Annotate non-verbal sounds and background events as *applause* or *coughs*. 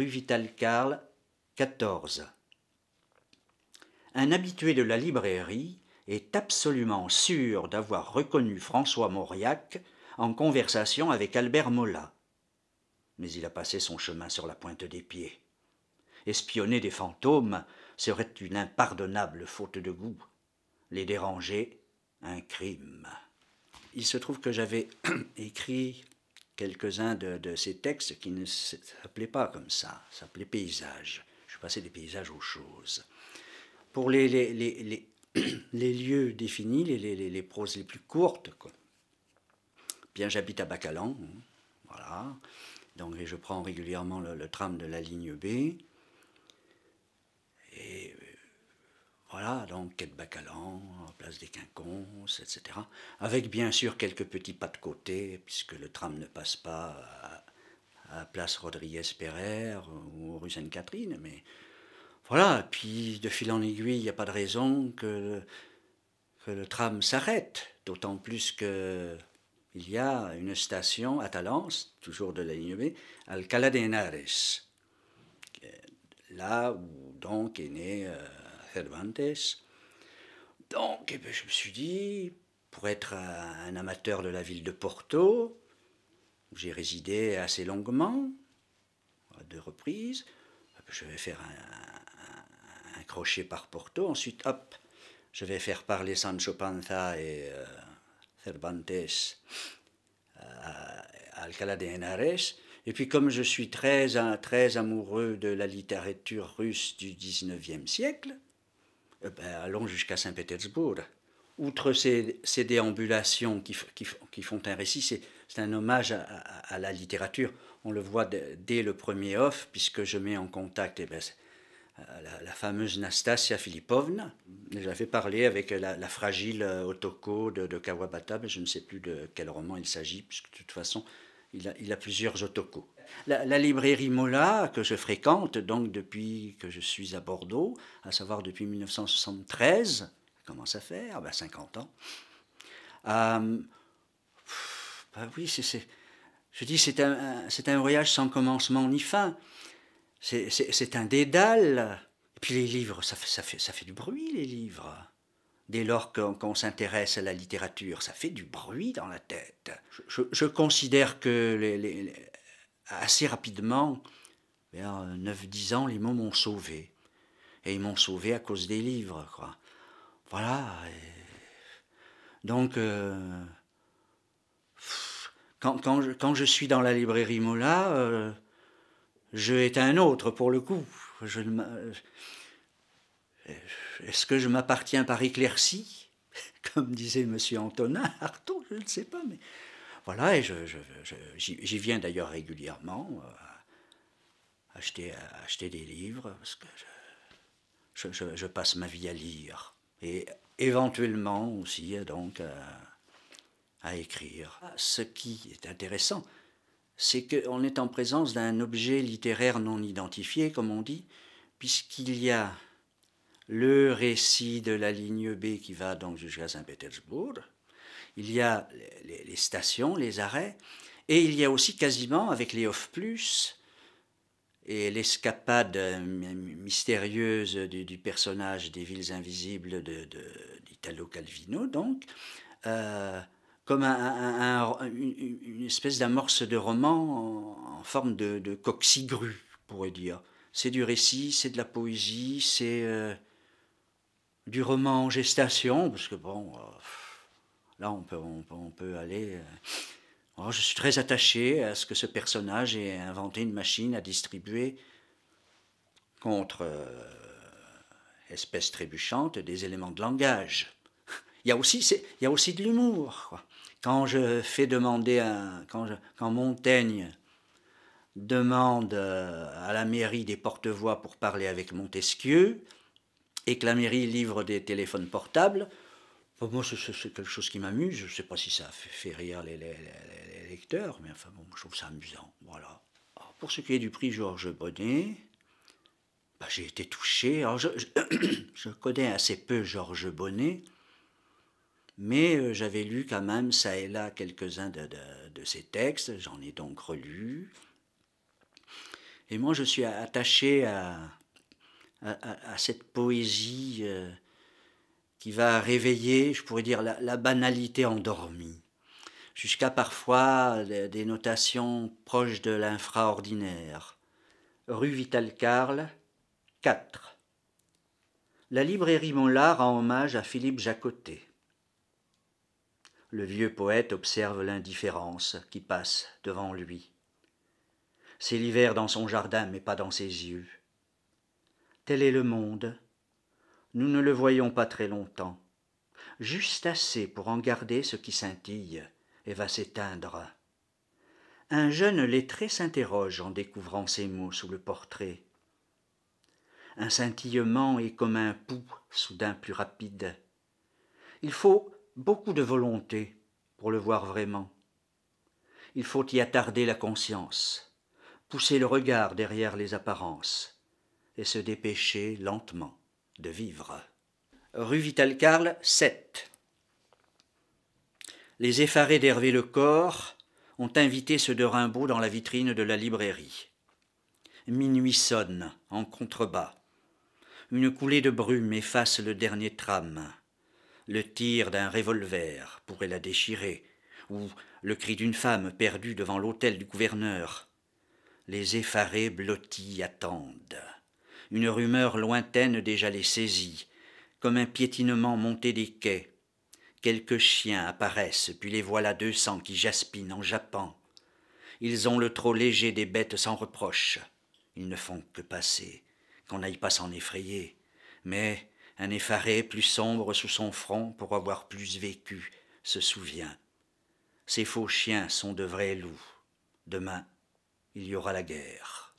rue vital 14. Un habitué de la librairie est absolument sûr d'avoir reconnu François Mauriac en conversation avec Albert Mola. Mais il a passé son chemin sur la pointe des pieds. Espionner des fantômes serait une impardonnable faute de goût. Les déranger, un crime. Il se trouve que j'avais *clears throat* écrit quelques-uns de, ces textes qui ne s'appelaient pas comme ça, s'appelaient paysages. Je passais des paysages aux choses. Pour les, les, *clears throat* lieux définis, les, proses les plus courtes, bien j'habite à Bacalan, hein, voilà, donc je prends régulièrement le tram de la ligne B, Voilà, donc quai de Bacalan, place des Quinconces, etc. Avec bien sûr quelques petits pas de côté, puisque le tram ne passe pas à, place rodríguez perrer ou rue Sainte-Catherine, mais voilà, puis de fil en aiguille, il n'y a pas de raison que, le tram s'arrête, d'autant plus que il y a une station à Talence, toujours de la ligne B, Alcalá de Henares, là où donc est né... Euh, Cervantes. Donc, eh ben, je me suis dit, pour être un amateur de la ville de Porto, où j'ai résidé assez longuement, à deux reprises, eh ben, je vais faire un, crochet par Porto, ensuite, hop, je vais faire parler Sancho Panza et euh, Cervantes euh, à, Alcalá de Henares. Et puis comme je suis très, très amoureux de la littérature russe du 19e siècle, eh ben, allons jusqu'à Saint-Pétersbourg. Outre ces, déambulations qui, font un récit, c'est un hommage à, la littérature. On le voit dès le premier off, puisque je mets en contact eh ben, la, fameuse Nastasia Filipovna. J'avais parlé avec la, fragile euh, Otoko de, de, Kawabata, mais je ne sais plus de quel roman il s'agit, puisque de toute façon, il a, plusieurs autocos. La, librairie Mola, que je fréquente donc depuis que je suis à Bordeaux, à savoir depuis 1973, comment ça fait ben, 50 ans. Euh, ben oui, je dis c'est un, voyage sans commencement ni fin. C'est, un dédale. Et puis les livres, ça fait du bruit, les livres dès lors qu'on s'intéresse à la littérature. Ça fait du bruit dans la tête. Je, considère que assez rapidement, vers 9-10 ans, les mots m'ont sauvé. Et ils m'ont sauvé à cause des livres. Quoi. Voilà. donc, euh, quand, je, suis dans la librairie Mola, euh, je suis un autre pour le coup. Je ne est-ce que je m'appartiens par éclaircie *laughs* Comme disait M. Antonin Artaud, je ne sais pas, mais voilà, et j'y viens d'ailleurs régulièrement euh, acheter, acheter des livres, parce que je, passe ma vie à lire. Et éventuellement aussi, euh, donc, à écrire. Ah, ce qui est intéressant, c'est qu'on est en présence d'un objet littéraire non identifié, comme on dit, puisqu'il y a le récit de la ligne B qui va donc jusqu'à Saint-Pétersbourg. Il y a les, stations, les arrêts, et il y a aussi quasiment, avec les off plus et l'escapade mystérieuse du, personnage des villes invisibles d'Italo Calvino, donc, euh, comme une espèce d'amorce de roman en, forme de, de coxigru, pourrait dire. C'est du récit, c'est de la poésie, c'est... Euh, du roman en gestation, parce que bon, euh, là on peut, aller... Euh, oh, je suis très attaché à ce que ce personnage ait inventé une machine à distribuer contre, euh, espèces trébuchantes des éléments de langage. il, y a aussi, il y a aussi de l'humour. Quand je fais demander, à quand Montaigne demande à la mairie des porte-voix pour parler avec Montesquieu, et que la mairie livre des téléphones portables, pour moi, c'est quelque chose qui m'amuse. Je ne sais pas si ça fait, rire les, lecteurs, mais enfin, bon, je trouve ça amusant. Voilà. Ah, pour ce qui est du prix Georges Bonnet, bah, j'ai été touché. *coughs* je, connais assez peu Georges Bonnet, mais euh, j'avais lu quand même ça et là quelques-uns de, de, ses textes. J'en ai donc relu. Et moi, je suis attaché à à, cette poésie euh, qui va réveiller, je pourrais dire, la, banalité endormie, jusqu'à parfois des, notations proches de l'infraordinaire. Rue Vital Carl, 4. La librairie Mollard rend hommage à Philippe Jacotet. Le vieux poète observe l'indifférence qui passe devant lui. C'est l'hiver dans son jardin, mais pas dans ses yeux. Tel est le monde. Nous ne le voyons pas très longtemps, juste assez pour en garder ce qui scintille et va s'éteindre. Un jeune lettré s'interroge en découvrant ces mots sous le portrait. Un scintillement est comme un pouls soudain plus rapide. Il faut beaucoup de volonté pour le voir vraiment. Il faut y attarder la conscience, pousser le regard derrière les apparences, et se dépêcher lentement de vivre. Rue Vital-Carl 7. Les effarés d'Hervé corps ont invité ceux de Rimbaud dans la vitrine de la librairie. Minuit sonne, en contrebas. Une coulée de brume efface le dernier tram. Le tir d'un revolver pourrait la déchirer, ou le cri d'une femme perdue devant l'hôtel du gouverneur. Les effarés blottis attendent une rumeur lointaine déjà les saisit, comme un piétinement monté des quais. Quelques chiens apparaissent, puis les voilà deux cents qui jaspinent en jappant. Ils ont le trop léger des bêtes sans reproche. Ils ne font que passer, qu'on n'aille pas s'en effrayer. Mais un effaré plus sombre sous son front pour avoir plus vécu se souvient. Ces faux chiens sont de vrais loups. Demain, il y aura la guerre.